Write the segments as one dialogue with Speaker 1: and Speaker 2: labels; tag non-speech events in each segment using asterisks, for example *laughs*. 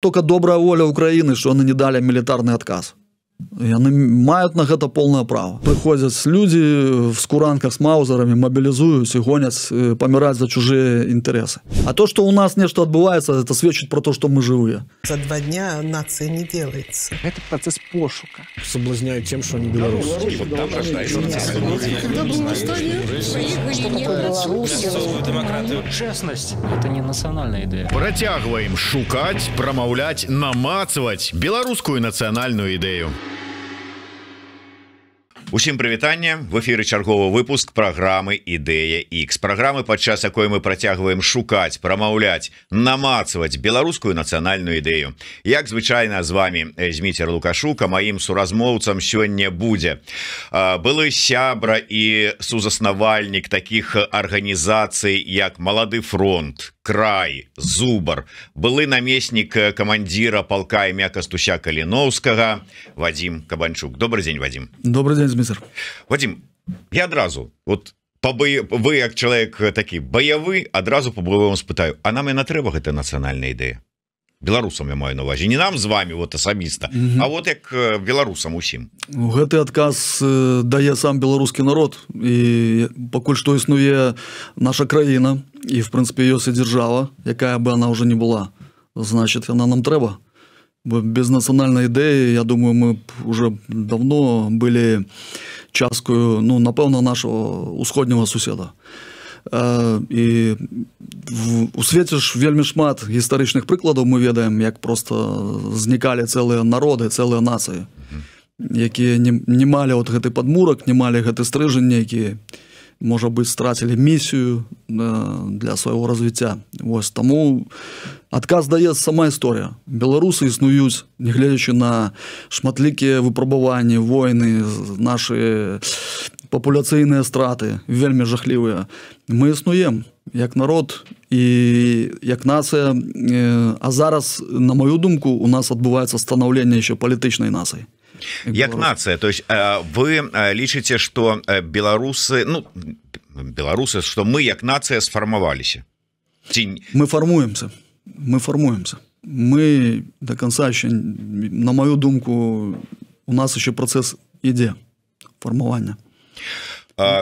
Speaker 1: только добрая воля Украины, что они не дали милитарный отказ яны маюць на гэта полнае права прыходзяць людзі в скуранках с маузерамі мабілізуюць і гоняць паміраць за чужыя інтарэсы а то что у нас нешта адбываецца это сведчыць про то что мы жывыя за два дня нацыя не делается это працэс пошука соблазняю тем что не беларус ну,
Speaker 2: честнасць это не нацыянальная ідэя працягваем шукаць прамаўляць намацаваць беларускую нацыянальную ідэю у Усім прывітанне в эфиры чарговы выпуск программы ідэя X программы падчас якой мы працягваем шукаць прамаўляць намацаваць беларускую нацыянальную ідэю як звычайна з вами э, зміцер лукашука маім суразмоўцам сёння будзе былы сябра і сузаснавальнік таких арганізацый як малады фронт край зубар былы намеснік э, камандзіра палка імя кастуся каліновскага Вадзім кабанчук добрый дзень Вадзім добрый дзень змір Вадзім я адразу вот па бы вы як чалавек э, такі баявы адразу пабуваў спытаю А нам і на трэба гэта нацыянальная ідэя беларусам я маю на увазе не нам з вами вот асабіста А вот як беларусам усім
Speaker 1: ну, гэты адказ дае сам беларускі народ і пакуль што існуе наша краіна і в прынпе ёсць і держава якая бы она уже не была значит она нам трэба без нацыянальнай ідэі Я думаю мы уже давно былі часткую ну напэўна нашего сходняго суседа і у свеце ж вельмі шмат гістарычных прыкладаў мы ведаем як просто знікалі цэлыя народы цэлыя нацыі якія не, не малі от гэты падмурак не малі гэты стрыжань які можа быць страцілі місію для свайго развіцця ось таму адказ даецца сама історыя беларусы існуюць нягледзячы на шматлікія выпрабаванні войны наши папуляцыйныя страты вельмі жахлівыя мы існуем як народ і як нацыя а зараз на маю думку у нас адбываецца станаўленне еще палітычнай нацыі
Speaker 2: як нацыя то есть вы лічыце что беларусы ну беларусы что мы як нацыя сфармаваліся
Speaker 1: ці мы фармуемся мы фармуемся мы до конца еще на маю думку у нас еще працэс ідзе фармавання а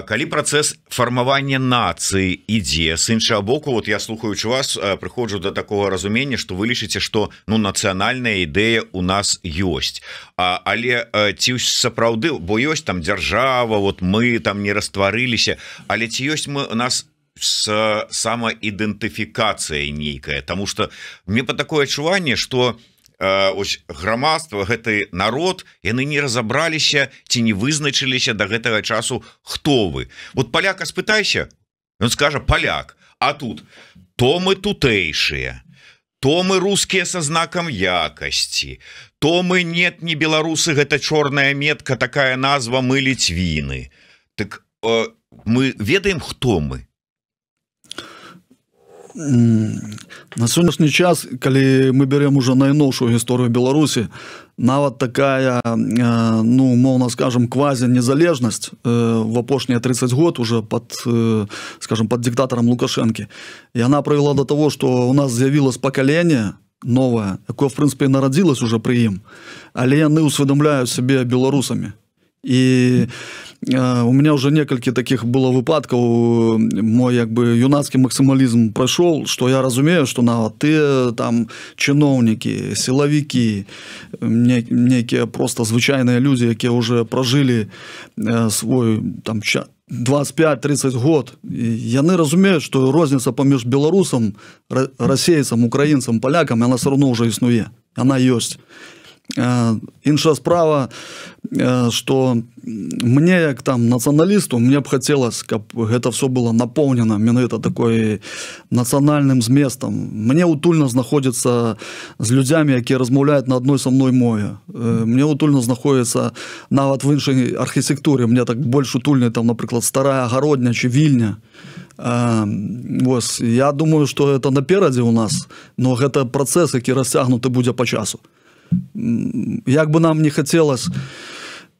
Speaker 2: калі працэс фармавання нацыі ідзе з іншага боку вот я слухаючы вас прыходжу да такого разумення што вы лічыце што ну нацыянальная ідэя у нас ёсць а, але ці сапраўды бо ёсць там дзяржава вот мы там не растварыліся але ці ёсць мы у нас у с самаідэнтыфікацыя нейкая Таму что мне па такое адчуванне что у Э, ось грамадства гэты народ яны не разобраліся ці не вызначыліся до да гэтага часу хто вы вот поляка спытайся он скажа поляк а тут то мы тутэйшие то мы русские со знаком якасці то мы нет не беларусы гэта чорная метка такая назва мы ліцвіны так э, мы ведаем хто мы
Speaker 1: на сённяшні час калі мы бярем уже найноўшую гісторыю беларусі нават такая ну моўна скажем квазя незалежнасць э, в апошнія 30 год уже под э, скажем под диктатором лукашэнкі яна прывяла до того что у нас з'явілось пакаленне новое такое в прынпе нарадзілась уже пры ім але яны усведомамляюць себе беларусамі і на у меня уже некалькі таких было выпадков мой як бы юнацкий максимализм прошел что я разумею что на ты там чиновники силовики некие просто звычайные люди якія уже прожили э, свой там чат 25-30 год яны разумеюць што розніца паміж беларусам расейцам украінцам палякам яна все равно уже існуе она ёсць іншая э, справа э, что мне як там нацыяналісту мне б хацелось каб гэта все было напоўнена менавіта такой нацыянальным зместам мне утульна знаходзіцца з людзямі якія размаўляюць на адной са мной мове э, мне утульна знаходіцца нават в іншай архітэктуре мне так больш утульны там напрыклад старая гародня чи вільня восьось я думаю что это наперадзе у нас но гэта працэс які расцягнуты будзе по часу як бы нам не хацелось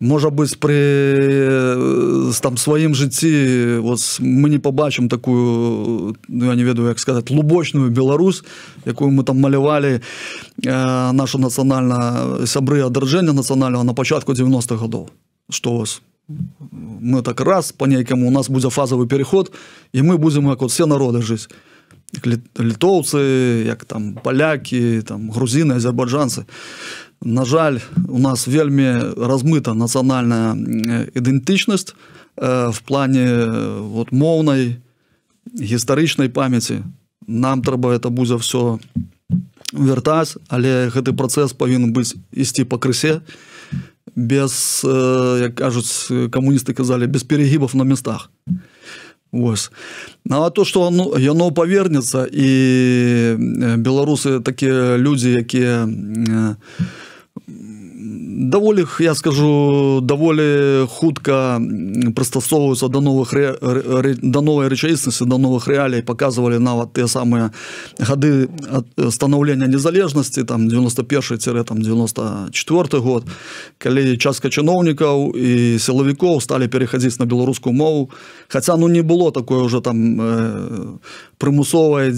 Speaker 1: можа быць при э, там сваім жыцці вот мы не побачым такую ну, я не ведаю як сказать лубочную беларус якую мы там малявалі э, нашу нацыянальна сябры адраджэння нацыянального на пачатку 90-х годдоў что вас мы так раз по нейкаму у нас будзе фазавы переход і мы будзем як вот все народы жыць літоўцы як там палякі там грузіны азербайджанцы на жаль у нас вельмі размыта нацыянальная ідэнтычнасць э, в плане э, вот моўнай гістарычнай памяці нам трэба это будзе все вяртаць але гэты працэс павінен быць ісці па крысе без э, як кажуць камуністы казалі без перегібов на местах то Вось. На ну, то што яно павернецца і беларусы такія людзі, якія не даволі я скажу даволі хутка прыстасоўваюцца да новых ре, ре, да новай рэчаіснасці да новых рэалій показывалі нават тыя самыя гады станаўлення незалежнасці там 91 там 94 год калі частка чыноўнікаў і сілавікоў сталі перахадзіць на беларускую мову хаця ну не было такое уже там прымусовай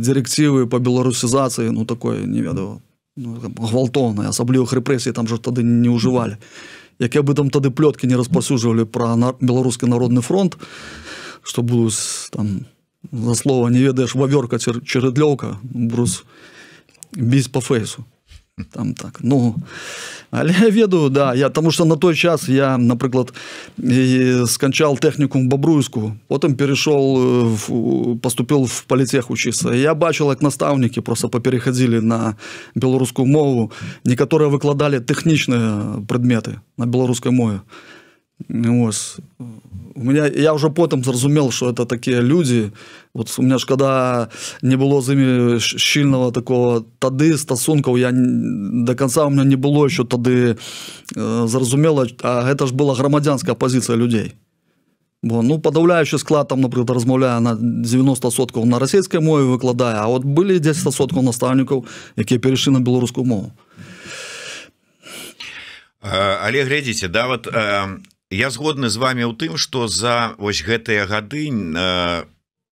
Speaker 1: дзірэктывы по беларусізацыі ну такое не ведаю ну, гвалтоўна асаблівых рэпрэсій там жа тады не ўжывалі якія бы там тады плёткі не распасюджвалі пра на беларускі народны фронт што буду там за слова не ведаеш вавёрка чэрэдлёўка брус біз па фэйсу *laughs* там так ну але я ведаю да я тому что на той час я напрыклад сканчал тэхнікум бабруйску потым перейшоў поступил в паліцех учиться я бачыла як настаўнікі просто паперехадзілі на беларускую мову некаторыя выкладалі тэхнічныя прадметы на беларускай мове а Ну, ось. У меня, я уже потом зразумел, что это такие люди. Вот у меня же когда не было за ними щильного такого тады, стосунков, я до конца у меня не было еще тады э, зразумело, а это же была громадянская позиция людей. Вот. Ну, подавляющий склад, там, например, размовляю на 90 сотков на российской мове выкладая, а вот были 10 сотков наставников, которые перешли на белорусскую мову.
Speaker 2: Э, Олег, глядите, да, вот э я згодны з вами у тым что за вось гэтыя гады э,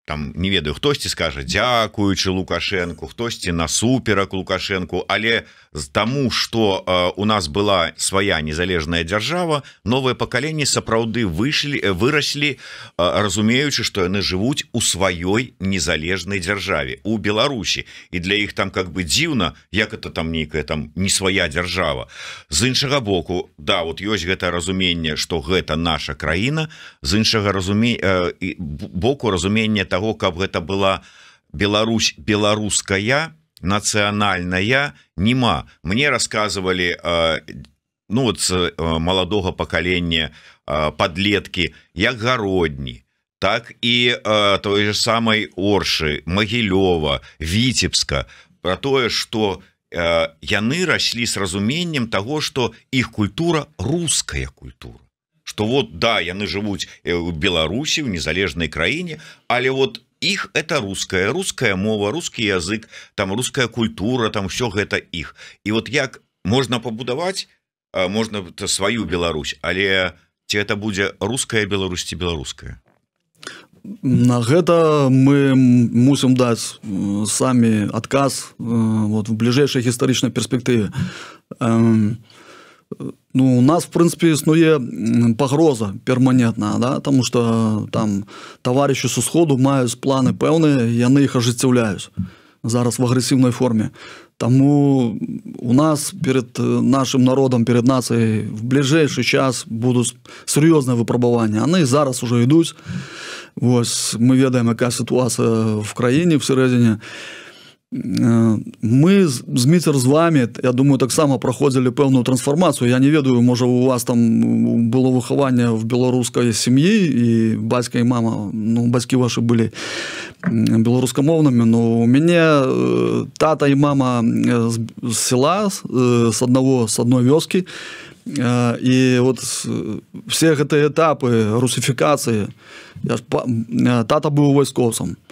Speaker 2: там не ведаю хтосьці скажа дзякуючы лукашэнку хтосьці насуперак лукашэнку але у тому что э, у нас была свая незалежная дзяржава новое пакаленне сапраўды выйшлі выраслі э, э разумеючы что яны жывуць у сваёй незалежнай дзяржаве у Беларусі і для іх там как бы дзіўна як это там нейкая там не свая дзяржава з іншага боку да вот ёсць гэта разуменне что гэта наша краіна з іншага разуме э, боку разумення того каб гэта была Беларусь беларуская то нацыянальная нема мне рассказывали э, ну вот э, маладога пакалення э, подлетки як гародні так і той же самой оршы магілёва витебска про тое что яны раслі с разуменнем того что их культура руская культура что вот да яны жывуць у беларусі в незалежнай краіне але вот их это русская русская мова русский язык там русская культура там все гэта их и вот як можно побудовать можно сваю Беларусь але ці это будзе руская Беларусь ці беларуская
Speaker 1: На гэта мы мусім даць самі адказ э, вот, в бліжэйшай гістарычнай перспектыве. Эм, Ну, у нас в прынпе існуе пагроза перманентна да? там что там таварищы с усходу маюць планы пэўныя яны іх ажыццяўляюць зараз в агрэсіўнай форме Таму у нас перед э, нашим народам перед нацыяй в бліжэйшы час будуць сур'ёзныя выпрабаванні яны зараз уже ідуць Вось мы ведаем якая сітуацыя в краіне в сярэдзіне і Э, мы зміцер з вами я думаю таксама праходзілі пэўную трансфармацыю я не ведаю можа у вас там э, было выхаванне в беларускай сям'і і бацька і мама ну бацькі ваши былі беларускамоўнымі но у мяне э, тата і мама села с аднаго с адной вёскі і вот все гэтыя этапы русіфікацыі тата быў вайскоўцам то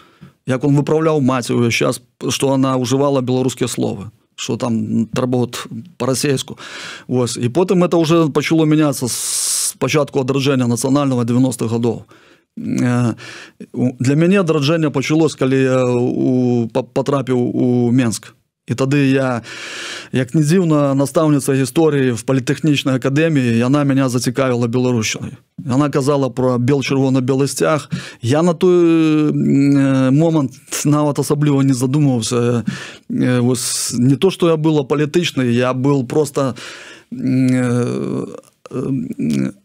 Speaker 1: як он выправляў маці сейчас что она ўжывала беларускія словы что там работ по-расейску вось і потым это уже пачало меняться с пачатку адраджэння нацыянального 90-х годдоў э, для мяне адраджэння пачалось калі э, у патрапіў у Менск у І тады я як не дзіўна настаўніца гісторыі в політэхнічнай акадэміі яна мяне зацікавіла беларусчынай она казала про бел чырвона-беласцях я на той момант нават асабліва не задумваўся не то что я было палітычнай я был просто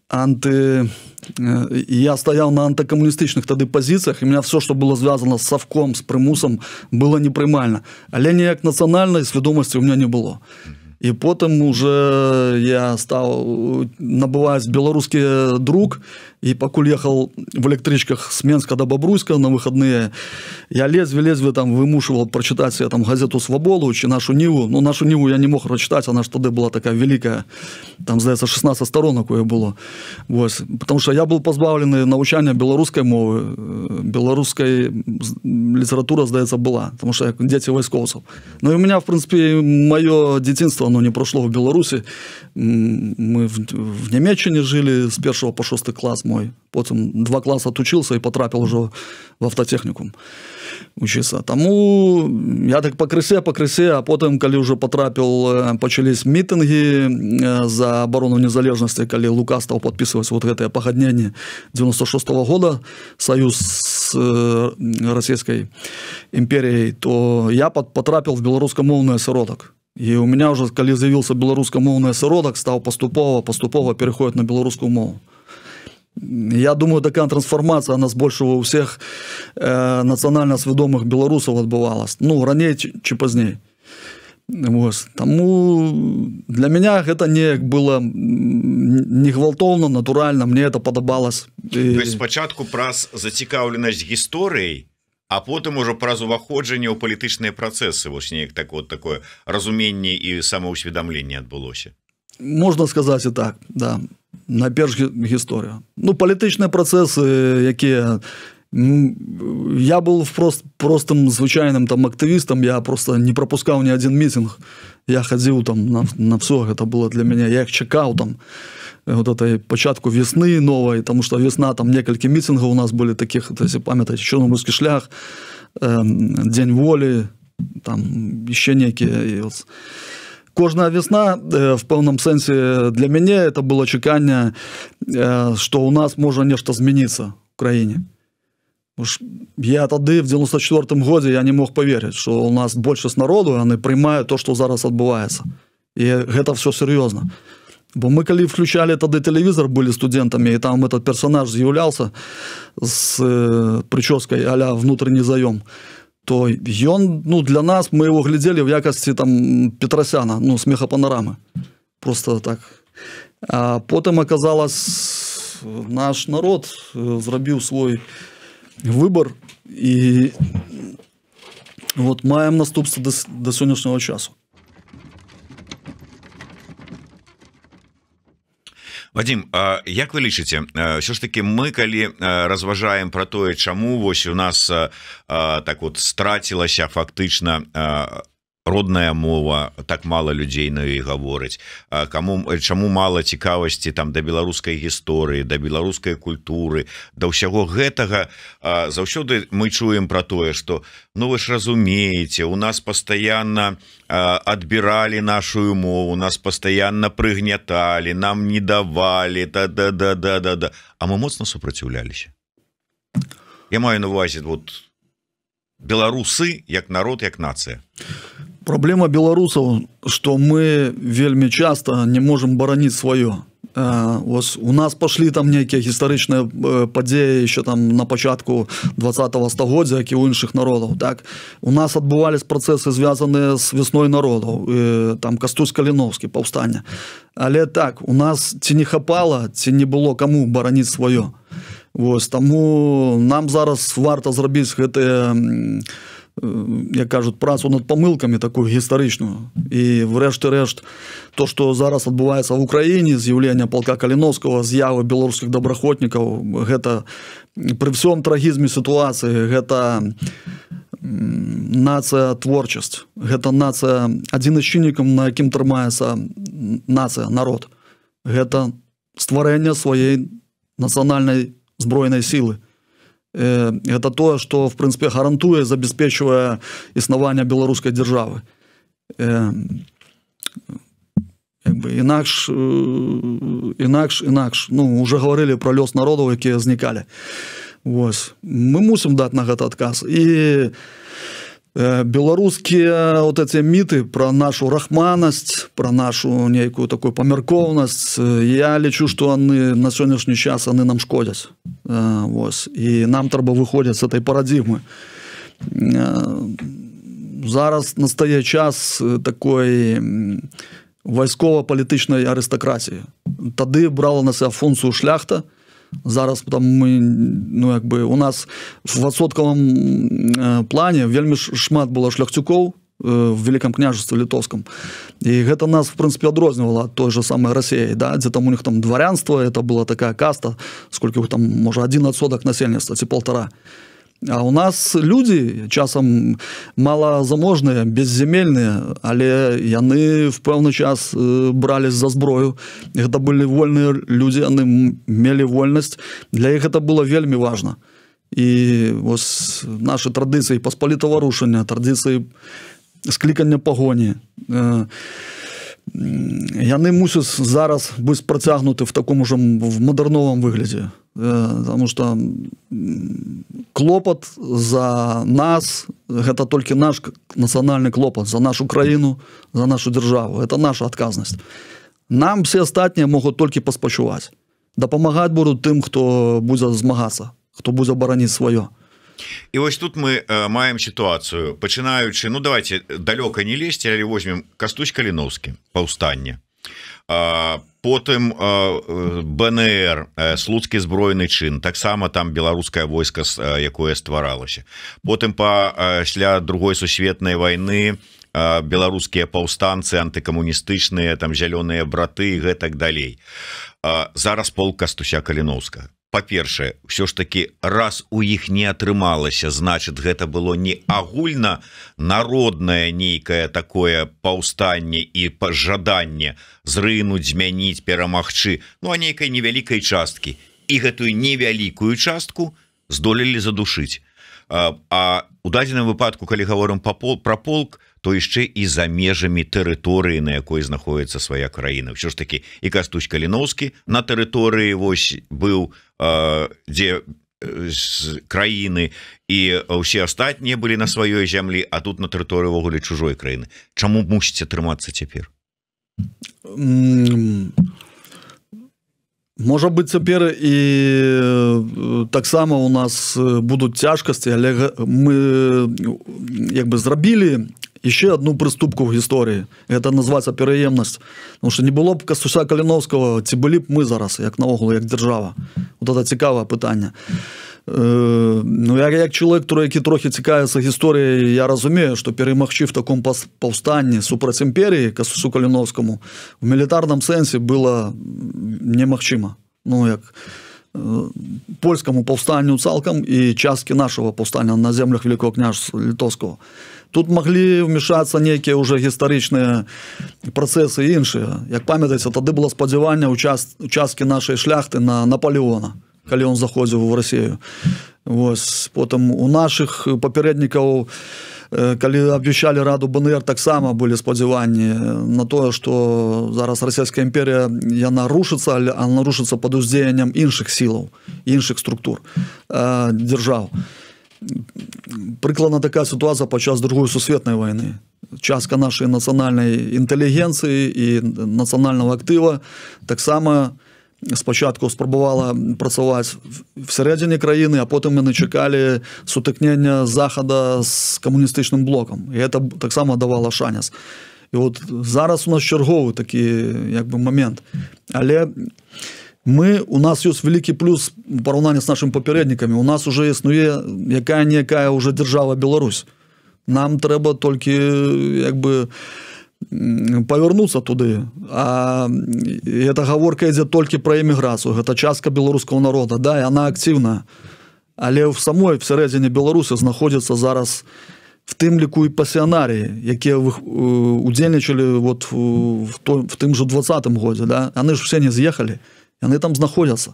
Speaker 1: анты э, я стаял на антакамуністычных тады пазіцыях і меня все что было звязано с савком с прымусам было непрымальна але неяк нацыянальнай свядомасці у меня не было і потым уже я стаў набываць беларускі друк і пакуль ехал в электрычках с менска до бабруйска на выходные я лезве лезве там вымушивал прочитать я там газету свободу чи нашу ніву но ну, нашу ніву я не мог прочитать она ж тады была такая великая там здаецца 16 сторон кое было Вось потому что я был пазбаўлены навучання беларускай мовы э, беларускай літаратура здаецца была потому что дзеці вайскоўцаў Ну і у меня в прынпе маё дзяцінство оно не прошло в беларусі мы в, в Німеччині жили з першого по шостий клас мой. Потім два класи отучився і потрапив вже в автотехнікум учиться. Тому я так покрисе, покрисе, а потім, коли вже потрапив, э, почались мітинги э, за оборону незалежності, коли Лука став підписувати вот это погоднення 96-го года Союз з э, Російською імперією, то я потрапив в білоруськомовний осередок і у меня уже калі з'явіўся беларускамоўны асяродак стаў паступова паступова пераходзіць на беларускую мову Я думаю такая трансфармацыя нас больш ва ўсіх э, нацыянальна свядомых беларусаў адбывалась ну раней чи пазней таму для меня гэта неяк было не гвалтоўна натуральна мне это падабалось
Speaker 2: спачатку праз зацікаўленасць гісторыяй А потым ужо праз уваходжанне ў палітычныя працэсы вось неяк так вот такое разуменне і самаўсведамленне адбылося
Speaker 1: можна сказаць і так да наперш гісторыя ну палітычныя працэсы якія я был впрост простым звычайным там актывістам я просто не пропускаў ні адзін мітинг я хадзіў там на, на все гэта было для мяне я их чакаў там я Э, вот этой початку весны новой, потому что весна, там несколько митингов у нас были таких, то есть памятать, Черноморский шлях, э, День воли, там еще некие. И вот. Кожная весна э, в полном смысле для меня это было чекание, э, что у нас может нечто измениться в Украине. Уж я тогда, в 94-м году, я не мог поверить, что у нас больше с народу, они принимают то, что зараз отбывается. И это все серьезно. Mm -hmm бо мы калі включалі тады тэлевізор былі студэнтамі і там этот персонаж з'яўлялся з э, прычёскай аля внутренний заём то ён ну для нас мы его глядзелі в якасці там петрасяна ну смеха панарамы просто так а потым оказалось наш народ э, зрабіў свой выбор і вот маем наступства да сённяшняго часу
Speaker 2: Вадзім Як вы лічыце ўсё ж таки мы калі разважаем про тое чаму вось у нас так вот страцілася фактычна родная мова так мало людзей на ёй гаворыць кому чаму мало цікавасці там да беларускай гісторыі да беларускай культуры да ўсяго гэтага заўсёды мы чуем про тое что ну вы ж разумееце у нас постоянно адбіралі нашу мову нас постоянно прыгнятали нам не давалі да да да да да да а мы моцна супраціўляліся Я маю на увазе вот беларусы як народ як нацыя
Speaker 1: Праблема беларусаў, што мы вельмі часта не можам бараніць сваё. Э, Вось у нас пашлі там нейкія гістарычныя э, падзеі еще там на пачатку два стагоддзя, як і ў іншых народаў. Так У нас адбываліся працэсы звязаныя з вясной народаў, э, там кастусь каліновскі паўстання. Але так у нас ці не хапала, ці не было каму бараніць сваё. Вось таму нам зараз варта зрабіць гэтыя як кажуть, працю над помилками такою історичною. І, врешті-решт, то, що зараз відбувається в Україні, з'явлення полка Каліновського, з'яви білоруських доброхотників, гэта, при всьому трагізмі ситуації, гэта нація творчість, гэта нація один із чинників, на яким тримається нація, народ. Гэта створення своєї національної збройної сили гэта э, тое што в прынпе гарантуе забяспечвае існаванне беларускай дзяржавы э, бы інакш інакш э, інакш ну уже гаварылі про лёс народаў якія знікалі Вось мы мусім даць на гэта адказ і у Э, беларускія вот эти міты про нашу рахманасць про нашу нейкую такую памяркоўнасць э, я лічу что яны на сённяшні час яны нам шкодзяць э, ось і нам трэба выходзяць с этой парадзімы зараз настае час такой вайскова-палітычнай арыстакрасіі тады брала на себя функцыю шляхта то зараз там мы ну як бы у нас в васотковым э, плане вельмі шмат было шляхцюкоў э, в великкам княжестве літовском і гэта нас в прынпе адрознівала той же самой Росіі да дзе там у них там дворянство это была такая каста сколько вы там можа один адсотак насельніцтва ці полтора і А у нас людзі часам малазаможныя безземельныя, але яны в пэўны час э, брались за зброю гэта былі вольныя людзі яны мелі вольнасць для іх это было вельмі важна і вось наши традыцыі паспалітаварушання традыцыі склікання пагоні э, яны мусяць зараз быць працягнуты в таком ужо в мадарновым выглядзе потому что клопат за нас гэта только наш национальный клопат за нашу краіну за нашу державу это наша адказнасць нам все астатнія могуць толькі паспачуваць дапамагаць буду тым хто будзе змагацца хто будзе абараніць сваё
Speaker 2: І вось тут мы э, маем сітуацыю пачынаючы ну давайте далёка не лезці але возьмем кастусь каліновскі паўстання потым э, БНР э, слуцкі зброены чын таксама там беларускае войска э, якое стваралася потым па шля другой сусветнай войны беларускія паўстанцы антыкамуністычныя там зялёныя браты гэтак далей зараз полка стуся каліновскага па-першае все ж таки раз у іх не атрымалася значит гэта было не агульна народнае нейкое такое паўстанне і пажаданне зрынуць змяніць перамагчы ну а нейкай невялікай часткі і гэтую невялікую частку здолелі задушыць а, а у дадзеным выпадку калі гаворым по пол про полк то то яшчэ і за межамі тэрыторыі на якой знаходіцца свая краіна ўсё ж такі і кастусь каліноскі на тэрыторыі вось быў э, дзе з краіны і ўсе астатнія былі на сваёй зямлі а тут на тэрыторыі ўвогуле чужой краіны Чаму мусіце трымацца цяпер
Speaker 1: можа быть цяпер і э, таксама у нас э, будуць цяжкасці але мы э, як бы зрабілі еще одну прыступку в гісторыі это называется пераемнасць потому что не было б касуса каляновского ці былі б мы зараз як наогул як держава вот это цікавае пытанне Ну як, як чалавек трое які трохі цікавіцца гісторыяй я разумею што перамагчы в таком пас паўстанні супраць імперіі касусу каляновскому в мілітарным сэнсе было немагчыма ну як польскаму паўстанню цалкам і часткі нашего паўстання на землях великого княж літовского то тут маглі вмешацца нейкія ўжо гістарычныя працэсы іншыя як памятаеце тады было спадзяванне час участкі нашай шляхты на наполеона калі он заходзіў у рассею восьось потым у наших папярэднікаў э, калі абвещалі раду бнр таксама былі спадзяванні э, на тое что зараз расійская імперія яна рушыцца але а нарушыцца пад уздзеяннем іншых сілаў іншых структур э, дзяржаў то прыкладна такая сітуацыя падчас другой сусветнай войны частка нашай нацыянальнай інтэлігенцыі і нацыянальнага актыва таксама спачатку спрабавала працаваць в сярэдзіне краіны а потым яны чакалі сутыкнення захада з камуністычным блокам і это таксама давала шанец і вот зараз у нас чарговы такі як бы момент але у мы у нас ёсць вялікі плюс параўнання з нашим папярэднікамі у нас уже існуе якая-ніякая уже держава Беларусь нам трэба толькі як э, бы павярнуцца туды а э, эта гаворка ідзе толькі пра эміграцыю гэта частка беларускаго народа да она актыўна але ў самой всярэдзіне беларусы знаходзіцца зараз в тым ліку і пасіянарыі якія удзельнічалі вот в, в, в, в, в тым же двадцатым годзе да яны ж все не з'ехалі а Они там находятся,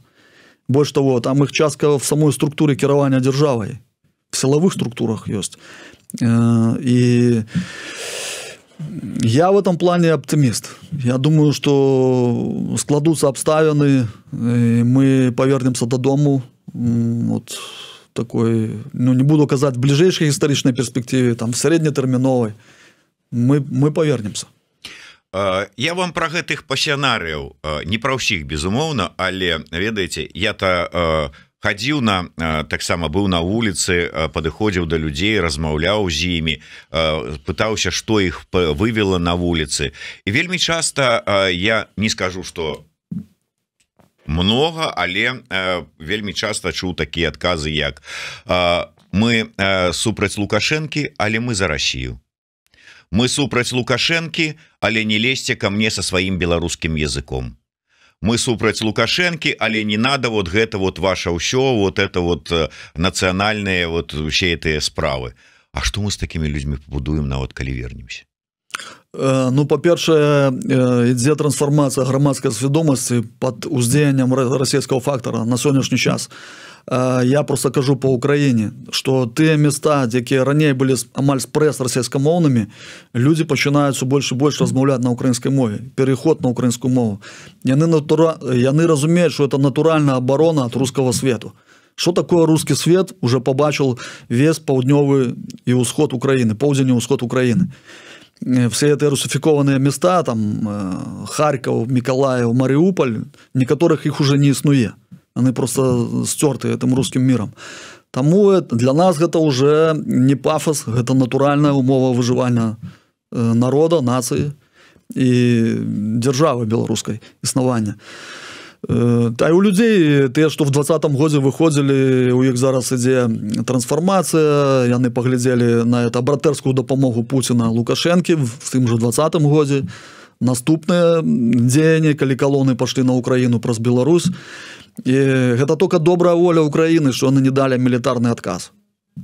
Speaker 1: больше того, там их частка в самой структуре керования державой, в силовых структурах есть. Э, и я в этом плане оптимист. Я думаю, что складутся обставины, и мы повернемся до дому. Вот такой, ну не буду указать в ближайшей историчной перспективе, там в среднетерминовой. Мы, мы повернемся.
Speaker 2: я вам про гэтых пасенарыяў не пра ўсіх безумоўна але ведаеце я то хадзіў на таксама быў на вуліцы падыходзіў да людзей размаўляў з імі пытаўся што іх вывела на вуліцы і вельмі часта я не скажу что много але вельмі часта чуў такія адказы як мы супраць лукашэнкі але мы за Росію мы супраць лукашэнкі але не лезьце ко мне со сваім беларускім языком мы супраць лукашэнкі але не надо вот гэта вот ваша ўсё вот это вот э, нацыянальные вот усе этой справы А что мы с такими людьми пабудуем нават калі вернемся
Speaker 1: э, Ну по-першае э, ідзе трансфармацыя грамадской свядомасці под уздзеяннем расійского фактора на сённяшні час а я просто кажу по Україні, що ті міста, які раніше були амаль спрес російськомовними, люди починають все більше і більше розмовляти на українській мові, переход на українську мову. Вони, натура... Вони розуміють, що це натуральна оборона від руського світу. Що таке русський світ, вже побачив весь Повдньовий і Усход України, Повдень і Усход України. Э, Всі ці русифіковані міста, там, э, Харків, Миколаїв, Маріуполь, ніяких їх вже не існує яны просто сцёрты этим русским мирам тому для нас гэта уже не пафос гэта натуральная умова выживання э, народа нации и державы беларускай існавання э, та у людзей тыя што в двадцатом годзе выходзілі у іх зараз ідзе трансфармацыя яны паглядзелі на это братэрскую дапамогу Пуціна лукашэнкі в тым же двадцатым годзе наступныя дзеянні калі калоны пашлі на украіну праз Беларусь і гэта только добрая воля Україніны що яны не далі мілітарны адказ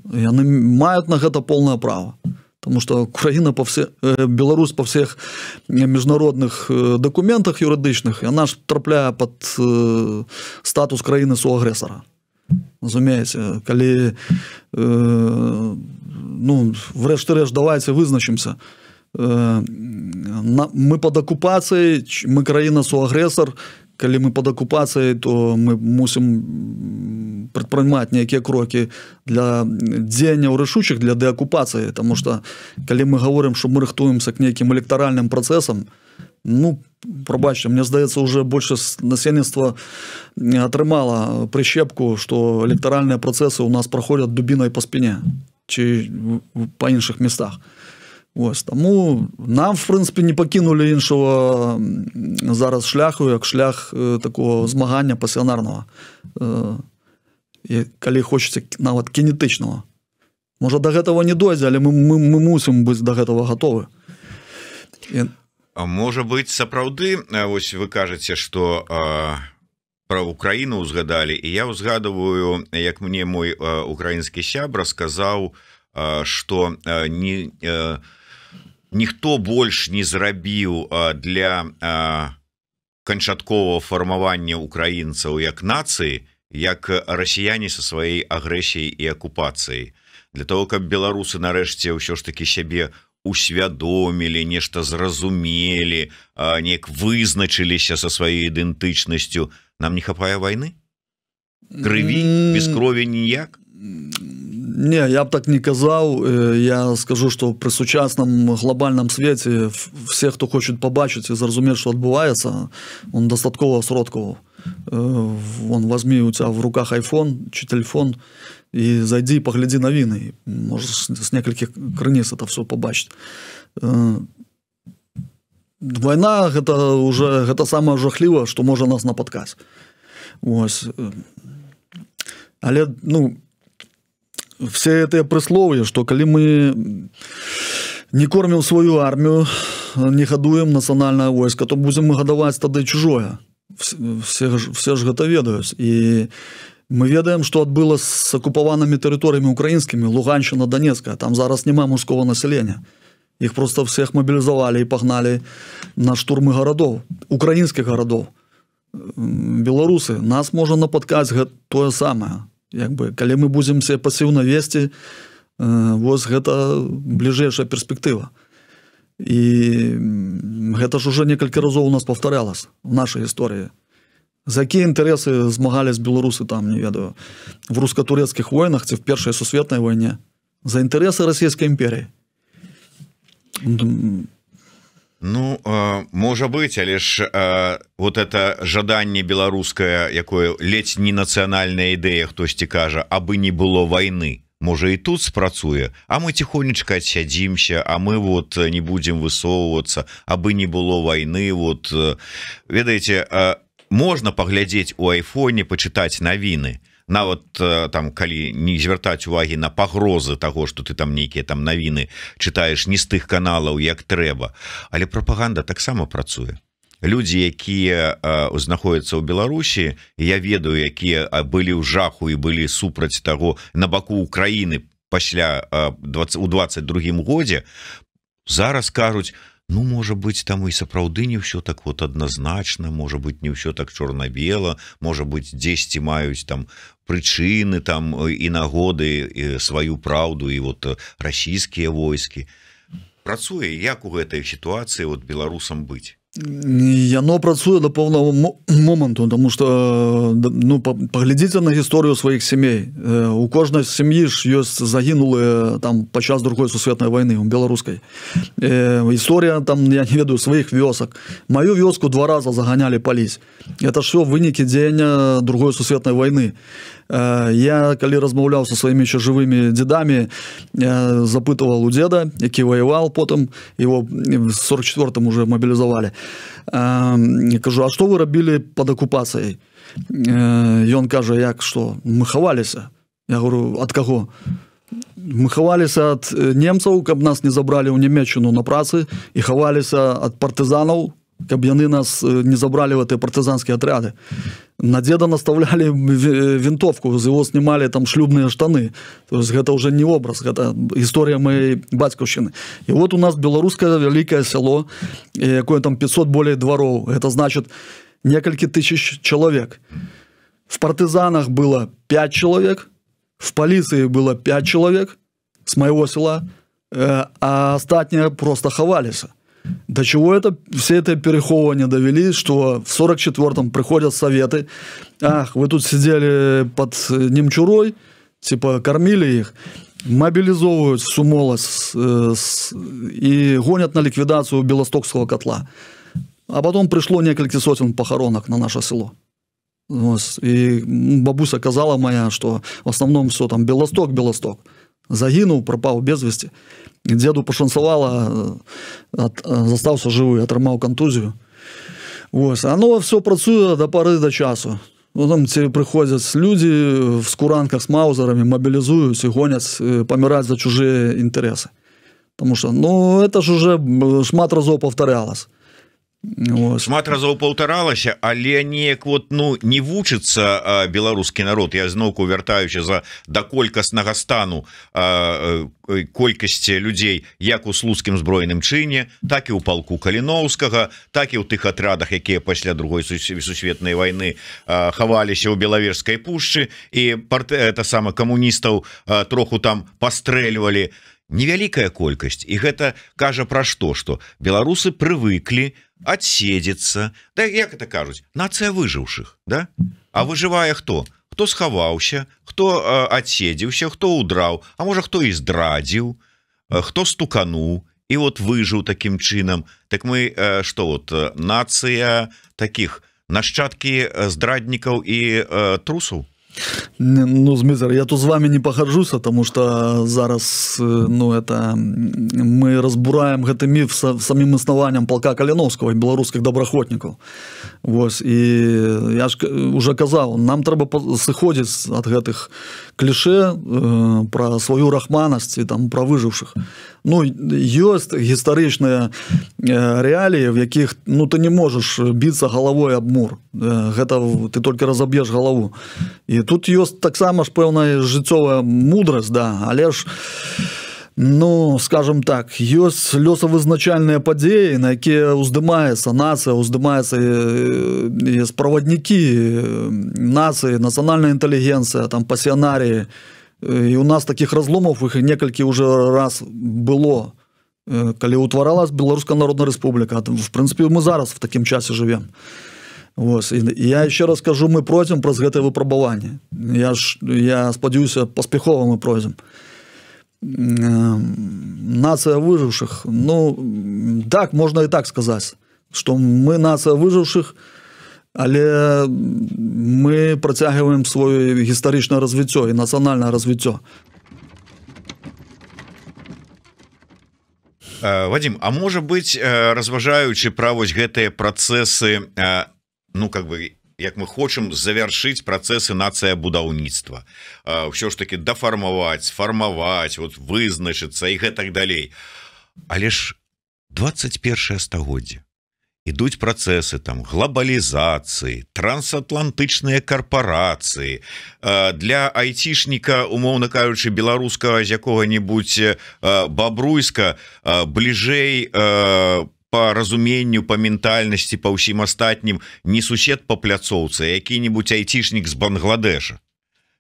Speaker 1: яны мають на гэта полное право тому что Україна по все Беларусь по всех міжнародных документах юрыдычных яна ж трапляе под статус краіны суагрэсара разумеется калі э, ну врэшты рэш давайте вызначимся э, на мы под акупацыя мы краіна суагрэсар калі мы пад акупацыяй то мы мусім прадпрымаць нейкія крокі для дзеянняў рашучых для дэакупацыі Таму что калі мы говорим що мы рыхтуемся к нейкім электаральным працэсам ну прабачым мне здаецца уже больше насельніцтва атрымала прыщепку что электаральныя працэсы у нас праходят дубіной по спине чи па іншых местах то Вось таму нам в прынпе не пакінулі іншого зараз шляху як шлях такого змагання пасіянарнага калі хочется нават кінетычного можа до гэтага не дойдзе але мы, мы, мы мусім быць до гэтага готовы і... а можа
Speaker 2: быть сапраўды вось вы кажаце что а украіну узгадалі і я ўзгадываю як мне мой украінскі сябра сказаў что не не ніхто больш не зрабіў для канчаткова фармавання украінцаў як нацыі як расіяне со сваёй агрэсіяй і акупацыяй для того каб беларусы нарэшце ўсё ж таки сябе у усвядомілі нешта зразумелі неяк вызначыліся со сваёй ідэнтычнасцю нам не хапае войны крыві без крові ніяк
Speaker 1: не я б так не казаў я скажу что при сучасным глобальном свете все хто хочет побачыць і зразумець что адбываецца он дастаткова сродку он возьми у тебя в руках iphone чи телефон і зайди поглядзі навіны может с некалькіх крыніц это все побачыць война гэта уже гэта самое жахліва что можа нас нападкаць ось але ну я все гэтыя прыслоўі что калі мы не кормім сваю армію не гадуем нацыянальнае войска то будзем мы гадаваць тады чужое все, все ж гэта ведаюць і мы ведаем что адбыла с акупаванымі тэрыторыямі украінскімі луганчына донецка там зараз няма мужского населення их просто всех мобілізавалі і пагналі на штурмы гарадоў украінскіх гарадоў беларусы нас можа нападкаць тое самае як бы калі мы будзем себе пасіўна весці э, воз гэта бліжэйшая перспектыва і гэта ж уже некалькі разоў у нас повторялось в нашай гісторыі за якія інтарэсы змагались беларусы там не ведаю в руско-турецкіх войнах ці в першай сусветнай войне за інтарэсы расійскай імперіі там
Speaker 2: Ну э, можа быть але ж э, вот это жаданне беларускае якое ледзь не нацыянальная ідэя хтосьці кажа абы не было войны можа і тут спрацуе А мы тихонечко сядзімся А мы вот не будем высоўвацца абы не было войны вот э, ведаеце э, можна паглядзець у айфоне почытаць навіны то нават э, там калі не звяртаць увагі на пагрозы того что ты там нейкія там навіны чытаеш не з тых каналаў як трэба але прапаганда таксама працуе люди якія э, знаходзяцца ў беларусі я ведаю якія былі ў жаху і былі супраць таго на баку украіны пасля 20 э, у 22 годзе зараз кажуць Ну можа быць там і сапраўды не ўсё так вот адназначна можа быть не ўсё так чорна-бела можа быть дзесьці маюць там прычыны там і э, нагоды сваю праўду і вот э, расійскія войскі працуе як у гэтай сітуацыі вот беларусам быць
Speaker 1: яно працуе э, да поўнаму моманту тому что ну паглядзіце на гісторыю сваіх сямей э, у кожнай сям'і ж ёсць загінулы э, там падчас другой сусветнай войны у беларускай історыя там я не ведаю сваіх вёсак маю вёску два раза заганялі паліць это що вынікі дзеяння другой сусветнай войны а Э, я калі размаўляў со сваімі еще жывымі дзедамі э, запытывал у деда які воевал потым его 44 уже мобілізавалі э, кажу А что вы рабілі под акупацыяй ён кажа як что мы хаваліся я говорю от каго мы хаваліся ад немцаў каб нас не забралі ў нямметчыну на працы і хаваліся ад партызанаў каб яны нас э, не забралі в этой партызанскія отряды на деда наставлялі вінтовку з его снімалі там шлюбныя штаны то есть гэта уже не образ гэта гісторыя моей бацькаўщины і вот у нас беларускае вялікае сяло якое там 500 болей двароў это значит некалькі тысяч чалавек в партызанах было 5 чалавек в паліцыі было 5 чалавек с моего села э, а астатнія просто хаваліся до чего это все это переховывание довели что в сорок четвертом приходят советы ах вы тут сидели под э, немчурой типа кормили их мобилизовывают всю молодость э, с, и гонят на ликвидацию белостокского котла а потом пришло несколько сотен похоронок на наше село вот. и бабуся казала моя что в основном все там белосток белосток и загінуў прапаў без весці дзеду пашанцавала ад, застаўся жывы атрымаў кантузію Вось оно ну, все працуе да пары да часу ну, там ці прыходзяць людзі в скуранках з маузарамі мабілізуюць і гоняць паміраць за чужыя інтарэсы Таму что ну это ж уже шмат разоў паўтарялась Ну, вот. шмат
Speaker 2: разоў паўтаралася але неяк вот ну не вучыцца беларускі народ я зноўку вяртаюся за да колькаснага стану а, э, колькасці людзей як у слуцкім зброеным чыне так і у палку каліноўскага так і ў тых атрадах якія пасля другой сусветнай войны хаваліся ў белаверской пушчы і парт... это сама камуністаў троху там пастрэльвалі невялікая колькасць і гэта кажа пра што што беларусы прывыклі на отседзецца да як это кажуць нацыя выжыўшых да а выжывае хто хто схаваўся хто адседзіўся э, хто ўдраў А можа хто і здрадзіў э, хто стукануў і вот выжыў такім чынам так мы э, што вот нацыя таких нашчадкі здраднікаў і трусаў
Speaker 1: Ну, ну з мізер, я тут з вами не пахаджуся, тому што зараз э, ну, это, мы разбураем гэты міф са, самім існаваннем палка каляновскага і беларускіх добраахвотнікаў. і я ж э, уже казаў, нам трэба сыходзіць ад гэтых кліше э, пра сваю рахманасць і там пра выжыўшых. Ну ёсць гістарычныя э, рэаліі, в якіх ну ты не можаш біцца галавой аб мур. Э, гэта ты толькі разаб'еш галаву. І тут ёсць таксама ж пэўная жыццёвая мудрасць, да, але ж ну скажем так, ёсць лёсавызначальныя падзеі, на якія ўздымаецца нацыя, ўздымаецца э, справаднікі нацыі, нацыянальная інтэлігенцыя, там пасіянарыі, і э, у нас таких разломов их некалькі уже раз было э, калі утваралась беларуска народная Республіка в принципе мы зараз в таким часе живем я еще раз скажу мы просім праз гэтае выпрабаванне я ж я спадзяюся паспяховым і пройдзем нация выжыўшых ну так можно і так сказаць что мы нация выжыўшых то Але мы працягваем сваё гістарычнае развіццё і нацыянальнае развіццё.
Speaker 2: Э, Вадзім, а можа быць, э, разважаючы пра вось гэтыя працэсы э, ну как бы як мы хочам завяршыць працэсы нацыя будаўніцтва. ўсё ж такі дафармаваць, фармаваць, вот вызначыцца і гэтак далей. Але ж 21е стагоддзе ідуць працэсы там глобалізацыі трансатлантычныя карпорацыі э, для айцішніка умоўна кажучы беларускага з якога-небудзь э, бабруйска э, бліжэй по по разумению по ментальности по ўсім астатнім не сусед по пляцоўцы які-нибудь айцішнік з бангладеша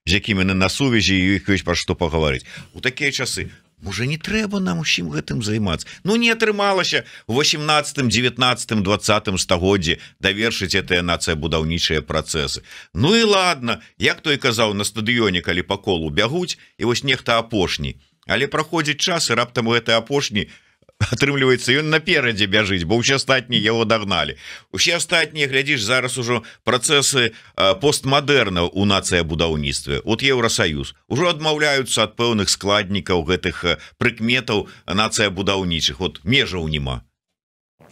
Speaker 2: з якімі на сувязі іх ёсць пра што паговорыць у такія часы Можа не трэба нам усім гэтым займацца Ну не атрымалася 18 19 двадцатым стагоддзі давершыць этой нацыя будаўнічыя працэсы Ну і ладно як той казаў на стадыёне калі па колу бягуць і вось нехта апошні але праходзіць час і раптам гэты апошній, атрымліваецца ён наперадзе бяжыць бо ўсе астатні его дагналі усе астатнія глядзіш зараз ужо працэсы постмадэрна у нацыя будаўніцтве от Еўросаюз ужо адмаўляюцца ад пэўных складнікаў гэтых прыкметаў нацыя будаўнічых от межаў няма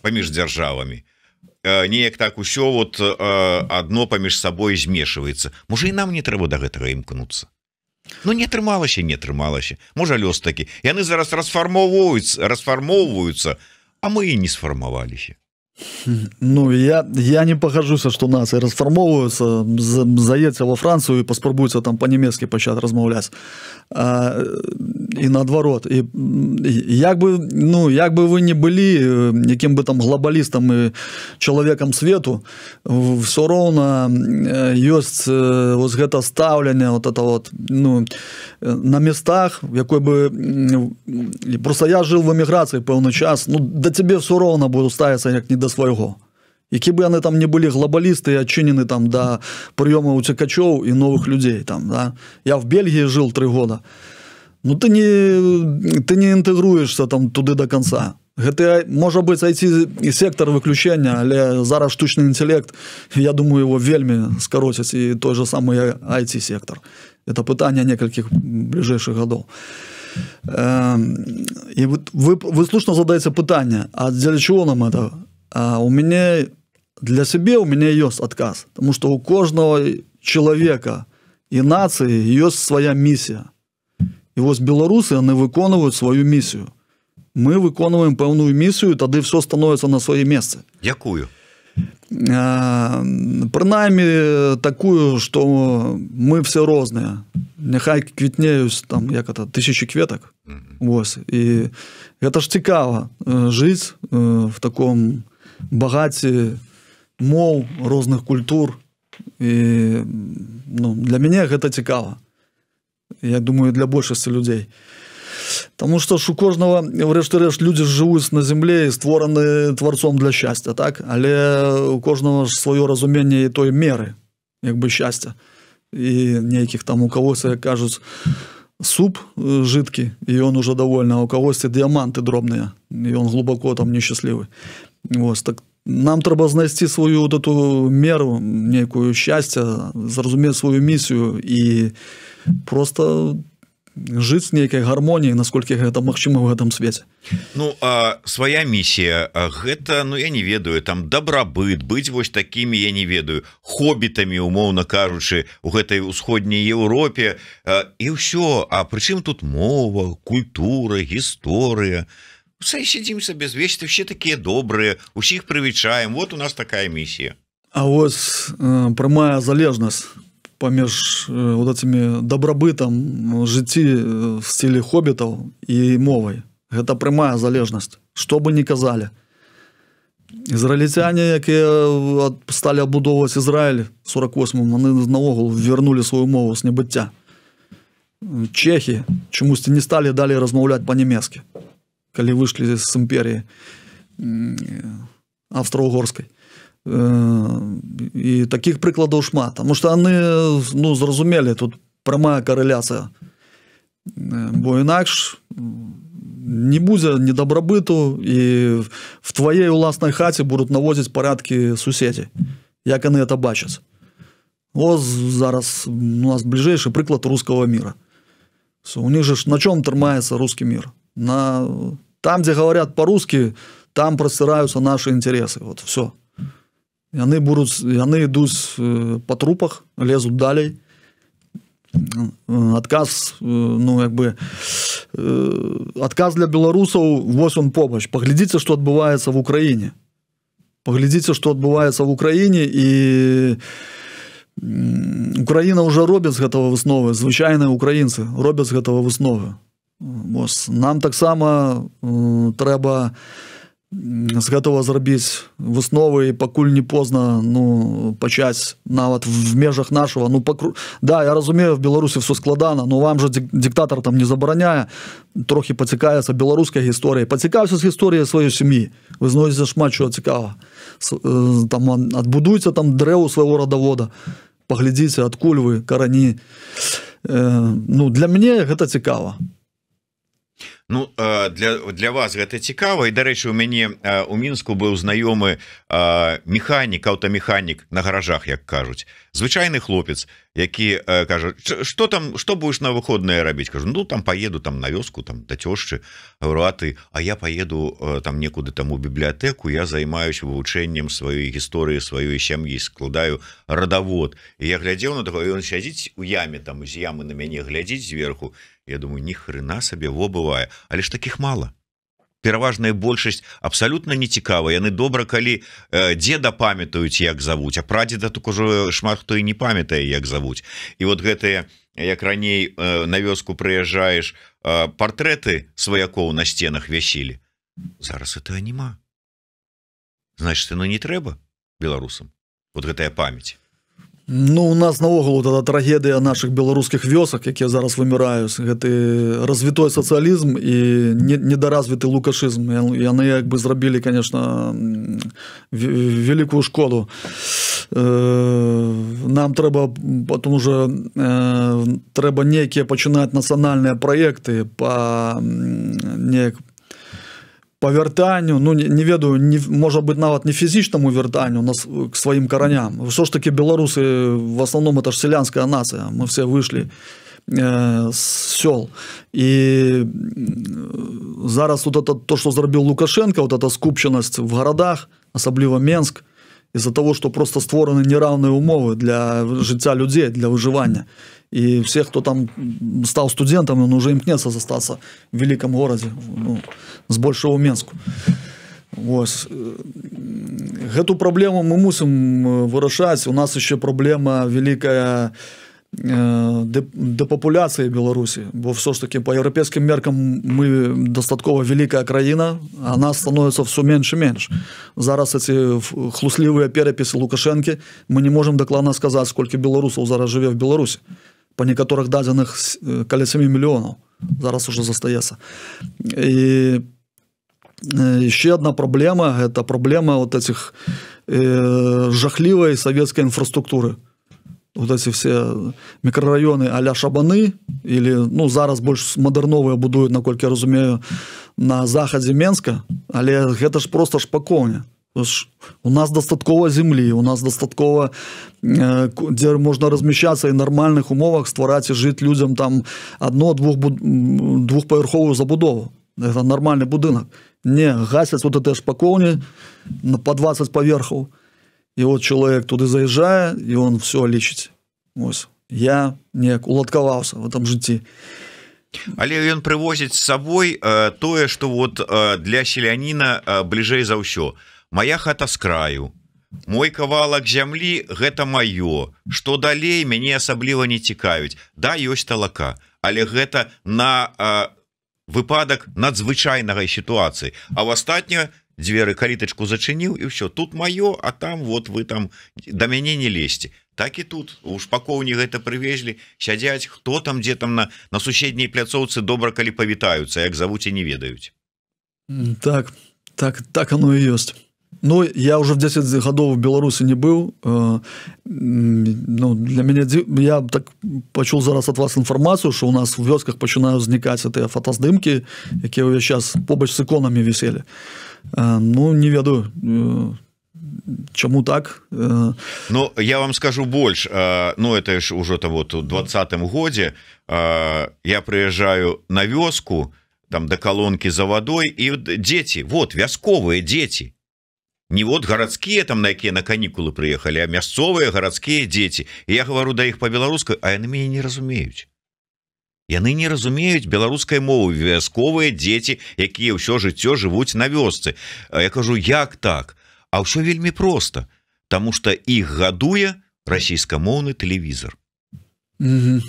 Speaker 2: паміж дзяржавамі неяк так усё вот адно паміж сабой змешваецца Мо і нам не трэба до гэтага імкнуцца Ну не атрымалася не атрымалася можа лёс такі яны зараз расфармоўваюць расфармоўваюцца а мы і не сфармаваліся
Speaker 1: *laughs* Ну я, я не пагажуся, што нацыі расфармоўваюцца, заецца во Францыю і паспрабуецца там па-нямецкі пачат размаўляць. А, і наадварот. Як, ну, як бы вы не былі э, якім бы там глабалістам і чалавекам свету, ўсё роўна ёсць э, э, ось гэта стаўленне вот это вот, ну, на местах, якой бы проста я жыў в эміграцыі пэўны час, ну, да цябе ўсё роўна буду ставіцца як не да да свайго які бы яны там не былі глабалісты адчынены там да прыёма уцякачоў і новых людзей там да? я в Бельгіі жил три года Ну ты не ты не інтэгруешься там туды до да конца гэты можа быть айці і сектор выключэння але зараз штучны інтэект я думаю его вельмі скароцяць і той же самый айці сектор это пытанне некалькіх бліжэйшых гадоў і вы, вы слушна задаце пытанне а для чего нам это а А у мяне для сябе у мяне ёсць адказ, Таму што у кожнага чалавека і нацыі ёсць свая місія. І вось беларусы яны выконваюць сваю місію. Мы выконваем пэўную місію, тады ўсё становіцца на свае месцы. Якую. Прынамі такую, што мы все розныя. Няхай квітнеюць там як это тысячи кветак. Mm -hmm. Вось і гэта ж цікава э, жыць э, в таком, багацце моў розных культур і ну, для мяне гэта цікава я думаю для большасці людзей Таму што ж у кожнага рэшты рэшт людзі жывуць на земле створаны творцом для счасця так але у кожнага ж сваё разуменне і той меры як бы счасця і нейкіх там у кагося кажуць, суп жидкі і ён уже довольно у когосьці дыяманты дробныя і он глубоко там несчаслівы Вось, так нам трэба знайсці сваю вот эту меру нейкую счасця зразумець сваю місію і просто жыць нейкай гармоніі наколькі гэта магчыма в гэтым свеце
Speaker 2: Ну а свая місія гэта ну я не ведаю там дабрабыт быць вось такімі я не ведаю хобітамі умоўна кажучы у гэтай усходняй Еўропе і ўсё А прычым тут мова культура гісторыя то Ну, все сидзім сабе звесці все такія добрыя усіх прывічаем вот у нас такая місія
Speaker 1: А ось э, прямая залежнасць паміж э, вот этими добрабытам э, жыцці э, в стиле хобітаў і мовай гэта прямая залежнасць чтобы не казалі ізраіцяне якія сталі абудоўваць Ізраиль 48 яны наогул вернули сваю мову з небыцця чехі чамусьці не сталі далей размаўляць па-нямецкі калі вышлі з імперіі австро-угорскай і э, таких прыкладаў шмат Таму што яны ну зразумелі тут прямая карэляцыя э, бо інакш не будзе недабрабыту і в твоей уласнай хаце будуць навозіць парадкі суседзі як яны это бачаць о зараз у нас бліжэйшы прыклад рускага мира у них же ж на чем трымаецца русский мир на там дзе говорят по-рускі там прасыраюцца наши интересы вот все яны будуць яны ідуць э, по трупах лезут далей адказ э, э, ну як бы адказ для беларусаў вось он побач паглядзіце что адбываецца в украіне паглядзіце что адбываецца в украіне і украіна уже робя з гэтага высновы звычайныя украінцы робя з гэтага высновы Ось, нам таксама э, трэба з гэтага зрабіць высновы і пакуль не позна ну пачаць нават в межах нашего ну пакру да я разумею в беларусі все складана но вам же диктатор там не забараняе трохі пацікаецца беларускай гісторыі пацікаўся з гісторыі сваёй сям'і вы знойдзеце шмат чого цікава э, там адбудуйце там дрэву свайго радавода паглядзіце адкуль вы карані э, ну для мяне гэта цікава
Speaker 2: Ну для для вас гэта цікава і дарэчы у мяне у мінску быў знаёмы механік аўтамеханік на гаражах як кажуць звычайны хлопец які кажа что там что будешь на выходныя рабіць кажу ну там поеду там на вёску там да цёшчы раты А я поеду там некуды там у бібліятэку я займаюсь вывучэннем сваёй гісторыі сваёй сям'і складаю радавод і я глядзеў на того ён сядзіць у яме там з ямы на мяне глядзіць зверху і я думаю ні хрена сабе во бывае але ж таких мало Пважная большасць абсалютна нецікава яны добра калі э, дзеда памятаюць як завуць а прадзеда тут ужо шмат хто і не памятае як завуць і вот гэтыя як раней э, на вёску прыязджаеш э, партрэты сваякоў на сценах вясілі зараз это няма значит ну не трэба беларусам вот гэтая памяць
Speaker 1: Ну у нас наогул тогда трагедыя наших беларускіх вёсак якія зараз выміраюць гэты развітой сацыялізм і недаразвіты лукашызм яны як бы зрабілі конечно вялікую шкоду э, нам трэба потом уже э, трэба нейкія пачынаць нацыянальныя праекты по па, неяк по по вяртанню ну не, не ведаю не можа быть нават не фізічнаму вяртанню нас к сваім караням ўсё ж таки беларусы в основном это ж сялянская нация мы все вышли э, сёл і зараз тут вот это то что зрабіў лукашенко вот эта скупчанасць в гарадах асабліва менск из-за того что просто створаны неравныя умовы для жыцця людзей для выжывання то И все, кто там стал студентом, он уже имкнется застаться в великом городе, ну, с большого Менску. Вот. Э, эту проблему мы мусим э, вырашать. У нас еще проблема великая э, депопуляции Беларуси, бо все ж таки по европейским меркам мы достаточно великая країна, а нас становится все меньше и меньше. Зараз эти хлусливые переписи Лукашенки, мы не можем докладно сказать, сколько белорусов зараз живет в Беларуси. Mm -hmm по некаторых дадзеных э, каля 7 мільёнаў зараз уже застаецца і еще одна праблема гэта праблема вот этих э, жахлівай савецкай інфраструктуры вот эти все мікрараёны аля шабаны или ну зараз больш мадэрновыя будуюць наколькі я разумею на захадзе менска але гэта ж просто ж пакоўня У нас дастаткова землі, у нас дастаткова дзе можна размещацца і нармальных умовах ствараць і жыць людзям там адно двух двухпавярховую забудову. Это нармальны будынак. Не гасяць вот это шпакоўні па 20 паверхаў. І вот чалавек туды заязджае і он все лічыць. Ось, я неяк уладкаваўся в этом жыцці.
Speaker 2: Але ён прывозіць з сабой э, тое, што вот э, для селяніна э, бліжэй за ўсё моя хата с краю мой кавалак зямлі гэта маё что далей мяне асабліва не цікавіць да ёсць талака але гэта на э, выпадак надзвычайнага сітуацыі а в астатнюю дзверы калітачку зачыніў і все тут маё а там вот вы там до да мяне не лезьте так і тут у шпакоўні гэта прывезлі сядзяць хто там дзе там на на суседняй пляцоўцы добра калі павітаюцца як завуці не ведаюць
Speaker 1: так так так оно і ёсць Ну я уже в 10 гадоў беларусы не быў э, ну, для мяне я так пачул зараз от вас інфармацыю що у нас у вёсках пачынаю знікаць гэтыя фотаздымкі якія ўвесь час побач з іконамі віселі э, ну не ведаю э, чаму так
Speaker 2: Ну я вам скажу больш Ну это ж ужо то вот у двадцатым годзе я прыязджаю на вёску там до да калонки за вадой і дзеці вот вясковыя дзеці не вот гарадскія там на якія на канікулы прыехалі а мясцовыя гарадскія дзеці я гавару да іх по-беларуску а яны мяне не разумеюць яны не разумеюць беларускай мовы вясковыя дзеці якія ўсё жыццё жывуць на вёсцы я кажу як так а ўсё вельмі просто Таму что іх гадуе расійкамоўны тэлевізор mm -hmm.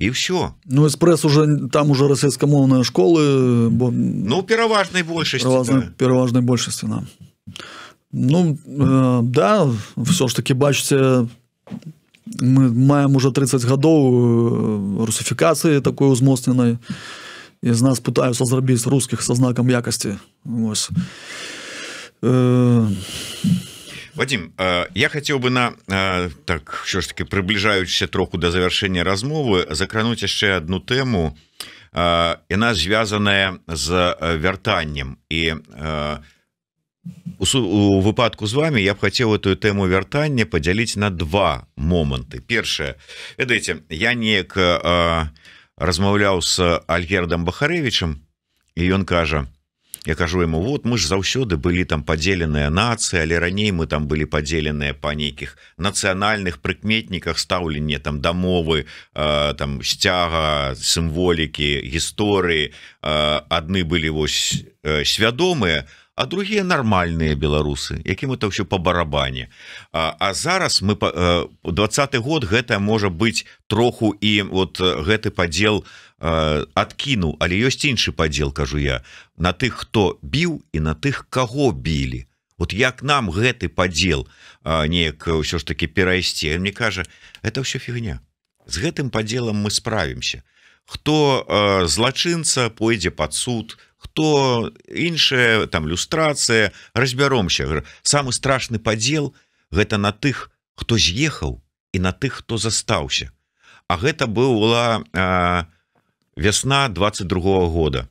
Speaker 2: і
Speaker 1: все ну эспрэс уже там уже расійкамоўная школы э, бо... ну
Speaker 2: пераважнай большасці
Speaker 1: пераважнай большасці нам да. Ну э, да все ж таки бачце мы маем уже 30 гадоў э, русіфікацыі такой узмоцненай і з нас пытаюцца зрабіць рускіх са знакам якасці э...
Speaker 2: Вадзім э, я хацеў бы на э, так що ж таки прыбліжаючыся троху да завяршэння размовы закрануць яшчэ одну тэму яна звязаная з вяртаннем і у у выпадку з вами я б хацеў эту тэму вяртання падзяліць на два моманты першае ведаеце я неяк э, размаўляў з альгердам бахарэвичам і ён кажа я кажу ему вот мы ж заўсёды былі там подзеленыя нацыі але раней мы там былі подзеленыя па нейкіх нацыянальных прыкметніках стаўленне там дамовы э, там сцяга сімволікі гісторыі адны э, былі вось свядомыя а а другія нармальныя беларусы якім это ўсё по барабане а, а зараз мы э, двадцатый год гэта можа быць троху і вот э, гэты падзел э, адкінуў але ёсць іншы падзел кажу я на тых хто біў і на тых каго білі вот як нам гэты падзел неяк ўсё ж таки перайсці мне кажа это ўсё фігня з гэтым падзелам мы справімся хто злачынца пойдзе под суд то то іншая там люстрацыя разбяромся самы страшны падзел гэта на тых хто з'ехаў і на тых хто застаўся А гэта была а, вясна 22 года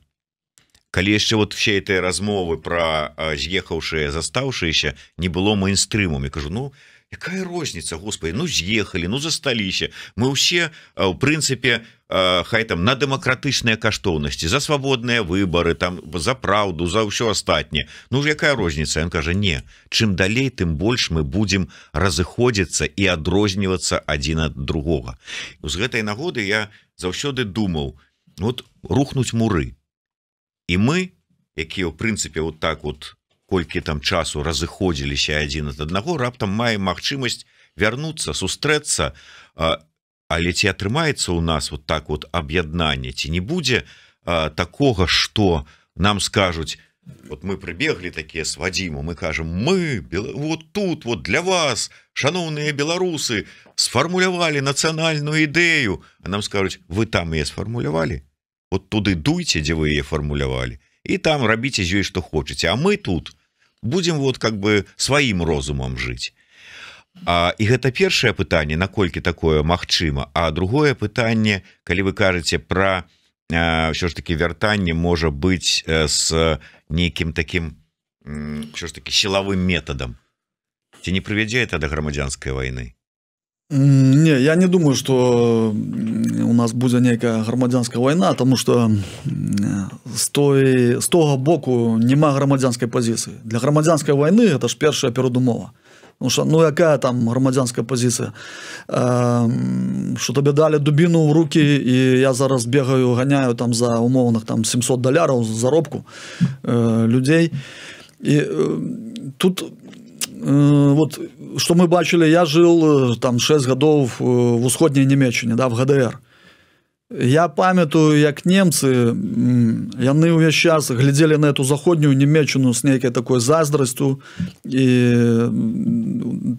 Speaker 2: калі яшчэ вот все этой размовы про з'ехаўшые застаўшыся не было мейнстрыму і кажу ну я якая розніница господи ну з'ехали ну засталіся мы усе у э, прынцыпе э, хай там на дэмакратычныя каштоўнасці за свабодныя выборы там за праўду за ўсё астатніе ну ж якая розніница ён кажа не чым далей тым больш мы будзем разыходзіцца і адрознівацца адзін ад другога з гэтай нагоды я заўсёды думаў вот рухнуць муры і мы якія ў прынцыпе вот так вот у колькі там часу разыходзіліся адзін ад аднаго раптам мае магчымасць вярнуцца сустрэцца але ці атрымаецца ў нас вот так вот аб'яднанне ці не будзе такога что нам скажуць вот мы прыбеглі такія с вадзіму мы кажам мы вот тут вот для вас шаноўныя беларусы сфармулявалі нацыянальную ідэю а нам скажуць вы там я сфармулявалі вот туды дуйце дзе вы е фармулявалі і там рабіце з ёй што хочаце а мы тут то будем вот как бы сваім розумам жыць а, і гэта першае пытанне наколькі такое магчыма а другое пытанне калі вы кажаце про ўсё ж таки вяртанне можа быць а, э, с нейкім таким ж таки сілавым метадам ці не прывядзе это да грамадзянскай войны
Speaker 1: Не, я не думаю, что у нас будет некая громадянская война, потому что с, той, с того боку нема громадянской позиции. Для громадянской войны это же первая передумова. Потому ну что, ну, какая там громадянская позиция? Э, что тебе дали дубину в руки, и я зараз бегаю, гоняю там за умовных там 700 доляров заробку э, людей. И э, тут Э, вот что мы бачили я жил э, там 6 гадоў э, в усходняй нямметчане да в гдр Я памятаю, як немцы яны ўвесь час глядзелі на эту заходнюю немметчыну з нейкай такой зазддрасцю і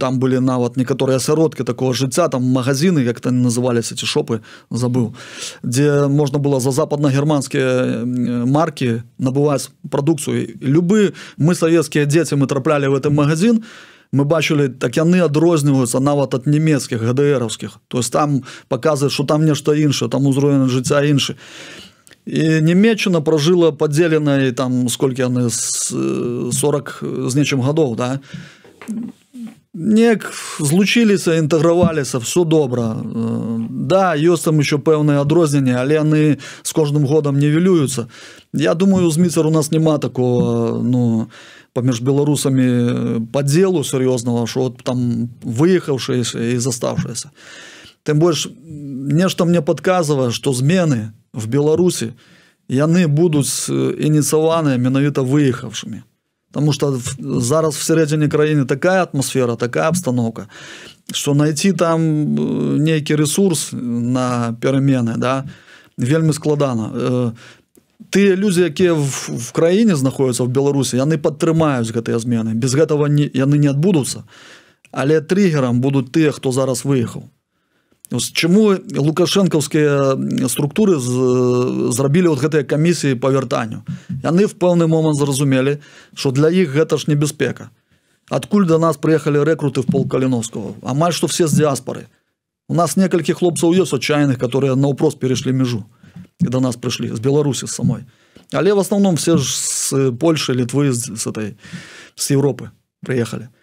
Speaker 1: там былі нават некаторыя асяродкі такого жыцця там магазины як-то называліся ці шопы забыл, дзе можна было за западна-германскія маркі набываць прадукцыю любы мы савецкія дзеці мы траплялі в этом магазин і мы бачылі так яны адрозніваюцца нават ад нямецкіх гДраўскіх то есть там показывает что там нешта іншае там узроены жыцця іншы і Нмецчына прожила подзелена там сколькі яны 40 з нечым гадоў да неяк злучіліся інтэграваліся все добра да ёсць там еще пэўныя адрозненні але яны с кожным годам нівелююцца Я думаю зміцар у нас няма такого ну паміж беларусамі подзелу сур'ёзнага що там выехаўшыся і заставшыся тым больш нешта мне подказвае что змены в беларусі яны будуць ініцаваныя менавіта выехавшымі Таму што зараз всерэдзіне краіны такая атмасфера, такая абстаноўка, што найти там нейкі ресурс на перамены да, вельмі складана. Тыя людзі, якія в краіне знаходзяцца ў Беларусі, яны падтрымаюць гэтыя змены. без гэтага яны не адбудуцца, але трыггерам будуць тыя, хто зараз выехаў чаму лукашэнкаўскія структуры зрабілі от гэтыя камісіі па вяртанню яны в пэўны момант зразумелі что для іх гэта ж небяспека адкуль до да нас приехалхалі рэкруты в полкаліновского амаль что все з дыаспары у нас некалькі хлопцаў ёсць отчаянных которые наўпрост перейшлі мяжу до да нас прыйшлі з беларусі самой але в основном все ж с польши літвы з этой с Европы приехалхалі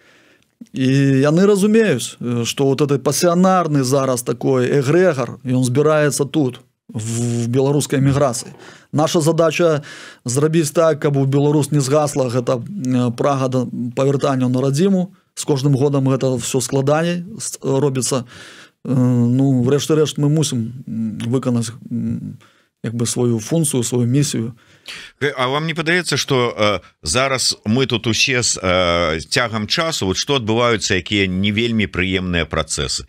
Speaker 1: і яны разумеюць что э, вот этот пасіянарны зараз такой эгрегор ён збіраецца тут в беларускай эміграцыі наша задача зрабіць так каб у беларус не згасла гэта э, прагада павяртання на радзіму з кожным годам гэта все складаней робіцца э, ну врэшты рэшт мы мусім выканаць як бы сваю функцыю сваю місію і
Speaker 2: Э, а вам не падаецца что э, зараз мы тут усе з э, цягам часу вот что адбываюцца якія не вельмі прыемныя працэсы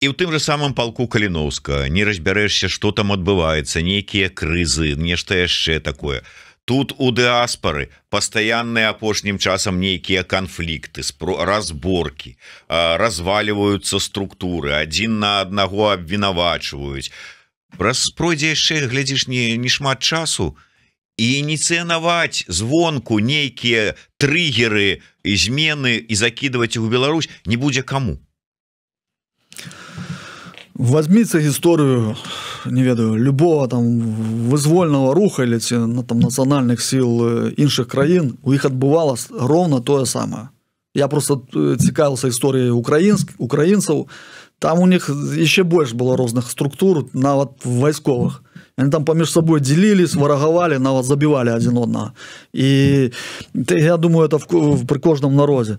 Speaker 2: і у тым же самом палку каліновска не разбярэшся что там адбываецца нейкія крызы нешта яшчэ такое тут у дыаспары пастаянныя апошнім часам нейкія канфлікты спро разборки разваливаются структуры один на аднаго абвінавачваюць раз пройдзе яшчэ глядзіш не не шмат часу то ініцыянаваць звонку нейкія трыггеры змены і закидывать у Беларусь не будзе кому
Speaker 1: возьмиться гісторыю не ведаю любого там вызвольного руха или ці на ну, там нацыянальных сил э, іншых краін у іх адбывалось ровно тое самое я просто э, цікавился історыі украінск украінцаў там у них еще больше было розных структур нават в вайсковых mm -hmm яны там паміж сабой дзялілись варагавалі нават забівалі адзін одна і ты я думаю это в, в, при кожным народзе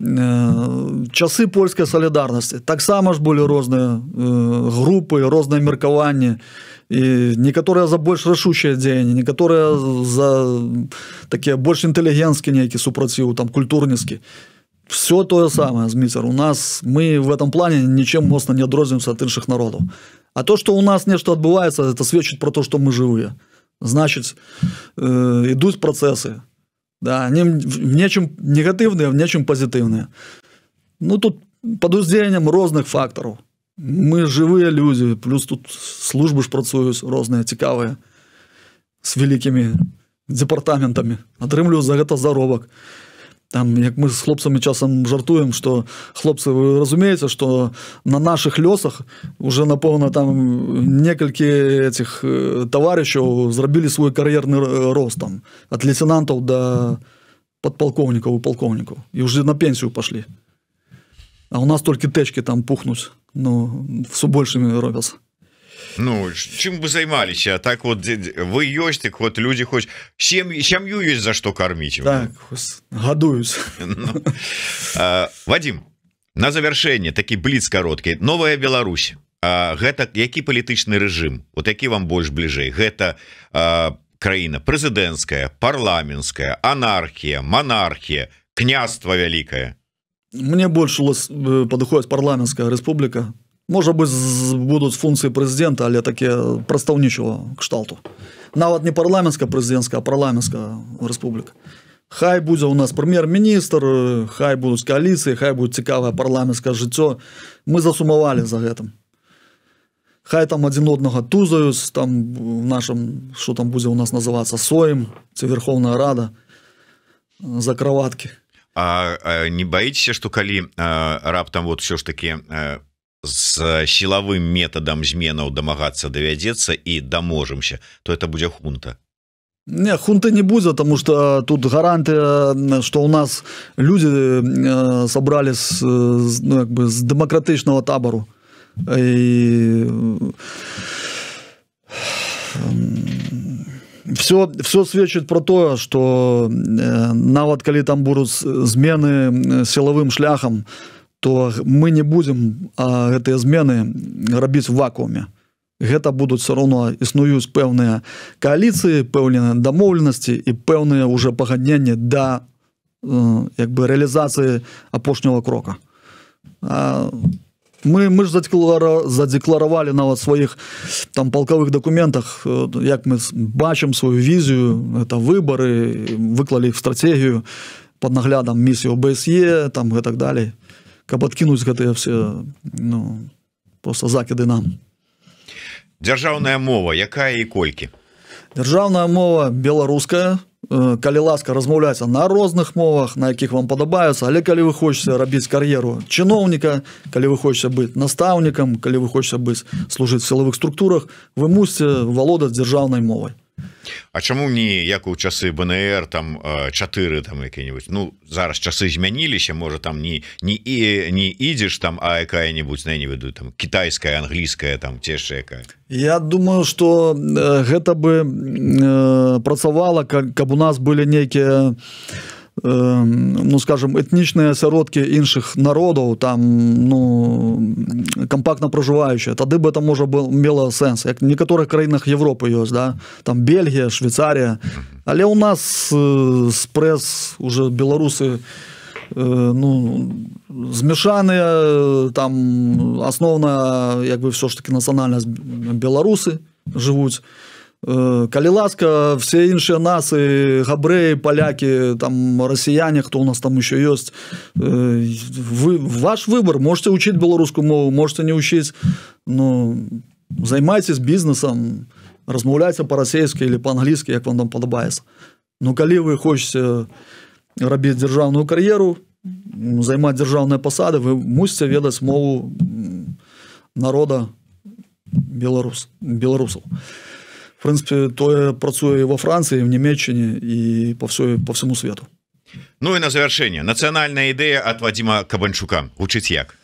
Speaker 1: э, часы польскай салідарнасці таксама ж былі розныя э, групы розныя меркаванні і некаторыя за больш рашучыя дзеянні некаторыя за такія больш інтэлігенцкі нейкі супраціў там культурніцкі все тое самае з міцер у нас мы в этом плане нічым моцна не адрознімся ад іншых народаў а А то, что у нас нечто отбывается, это свечит про то, что мы живые. Значит, э, идут процессы. Да, они в нечем негативные, в нечем позитивные. Ну, тут под уздением разных факторов. Мы живые люди, плюс тут службы ж працуюсь разные, интересные, с великими департаментами. Отрымлю за это заработок. Там, як мы з хлопцамі часам жартуем, што хлопцы вы разумееце, што на нашых лёсах уже напэўна там некалькі этих э, таварышаў зрабілі свой кар'ерны э, ростам ад лейтенантаў да подпалкоўнікаў у палкоўнікаў і уже на пенсію пашлі. А у нас толькі тэчкі там пухнуць, ну, су большымі робяць.
Speaker 2: Ну чым бы займаліся так вот вы ёсць так вот люди хоць сем сям'ю ёсць за што карміць так,
Speaker 1: гадуюсь
Speaker 2: ну, Вадзім на завяршэнне такі бліц кароткі новая Беларусь а, гэта які палітычны рэжым вот які вам больш бліжэй гэта а, краіна прэзідэнцкая парламенская анархія манархія княства вялікая
Speaker 1: Мне больш у вас э, падыходзіць парламенская рэспубліка Можа быць будуць функцыі прэзідэнта, але такі прадстаўнічаго кшталту. Нават не парламенска прэзідэнцка, а парламенска рэспубліка. Хай будзе ў нас прэм'ер-міністр, хай будуць кааліцыі, хай будзе цікавае парламенцкае жыццё. Мы засумавалі за гэтым. Хай там адзін аднага тузаюць, там в нашым што там будзе ў нас называцца соем, ці верховная рада э, за краваткі.
Speaker 2: А, а не баіцеся, што калі а, э, раптам вот ўсё ж такі э, з э, сілавым метадам зменаў дамагацца давядзецца і даможемся то это будзе хунта
Speaker 1: Не, хунта не будзе тому что тут гарантыя что у нас люди э, сабралі э, с ну, як бы з дэмакратычнага табару і... все все сведчыць про тое что нават калі там будуць змены сілавым шляхам то то мы не будзем гэтыя змены рабіць вакууме гэта будуць все равно існуюць пэўныя коаліцыі пэўнены дамоўленасці і пэўныя уже пагадненні да э, як бы реалізацыі апошняго крока а, мы мы ж задекларо... задекларавалі нават сваіх там палкавых документах э, як мы бачым сваю візію это выборы выклалі іх стратегію под наглядам місію БСЕ там гэтак далее каб адкінуць гэтыя все ну, просто закіды нам
Speaker 2: дзяржаўная мова якая і колькі
Speaker 1: дзяржаўная мова беларуская э, калі ласка размаўляецца на розных мовах на якіх вам падабаюцца але калі вы хочаце рабіць кар'еру чыноўніка калі вы хочаце быць настаўнікам калі вы хочаце быць служыць сілавых структурах вы мусце валодаць дзяржаўнай мовай
Speaker 2: А чаму мне як у часы БНР там чатыры там які-нибудь Ну зараз часы змяніліся можа там не не і не ідзеш там а якая-нибудь на ну, не веду там китайская англійская там цешека
Speaker 1: Я думаю что гэта бы э, працавала как каб у нас были нейкія ну скажем этнічныя асяродкі іншых народаў там ну кампактна пражываючыя тады бы это можа был мела сэнс як некаторых краінах Европы ёсць да там Бельгія Швейцария але у нас э, спрэс уже беларусы э, ну змяшаныя там асноўна як бы все ж таки нацыянальнасць беларусы жывуць Э, калі ласка все іншыя нацы габрэі палякі там расіяне хто у нас там еще ёсць э, вы ваш выбор можете учить беларускую мову можете не учіць но займайтесь бізнесом размаўляйте па-расейскі или по-англійскі як вам там падабаецца Ну калі вы хочете рабіць дзяржаўную кар'еру займаць дзяржаўныя пасады вы мусіце ведаць мову народа беларус беларусаў а принципе тое працуе во Францыі в Нмецчыне і по всю, по всему свету
Speaker 2: Ну і на завяршэнне нацыянальная ідэя ад Вадзіма кабанчука гучыць як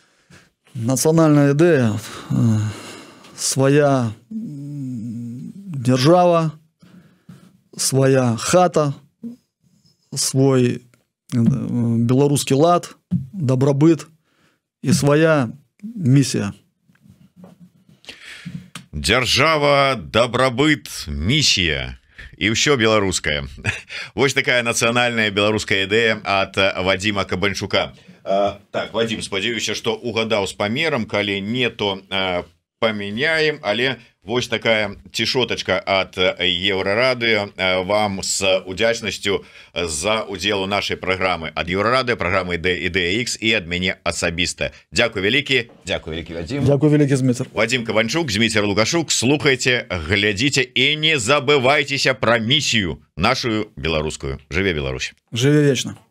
Speaker 1: нацыянальная ідэя э, свая держава свая хата свой беларускі лад дабрабыт і свая місія у
Speaker 2: дзяржава дабрабыт місія і ўсё беларускае *laughs* восьось такая нацыянальная беларуская ідэя ад вадзіма кабанчука так вадзім спадзяюся што угадаў з памерам калі не то по поменяем але вось такая цішоточка от еврорады вам с удзячнасцю за удзел у нашей программы ад еврорады программы d и dx и ад мяне асабіста Дякую вялікі Дякую вялікі Вадим Дякую вялікі змейцер Вадим каванчук змейцер лукашук слухайте глядзіце і не забывайтеся про місію нашу беларускую
Speaker 1: жыве Беларусь жыве вечно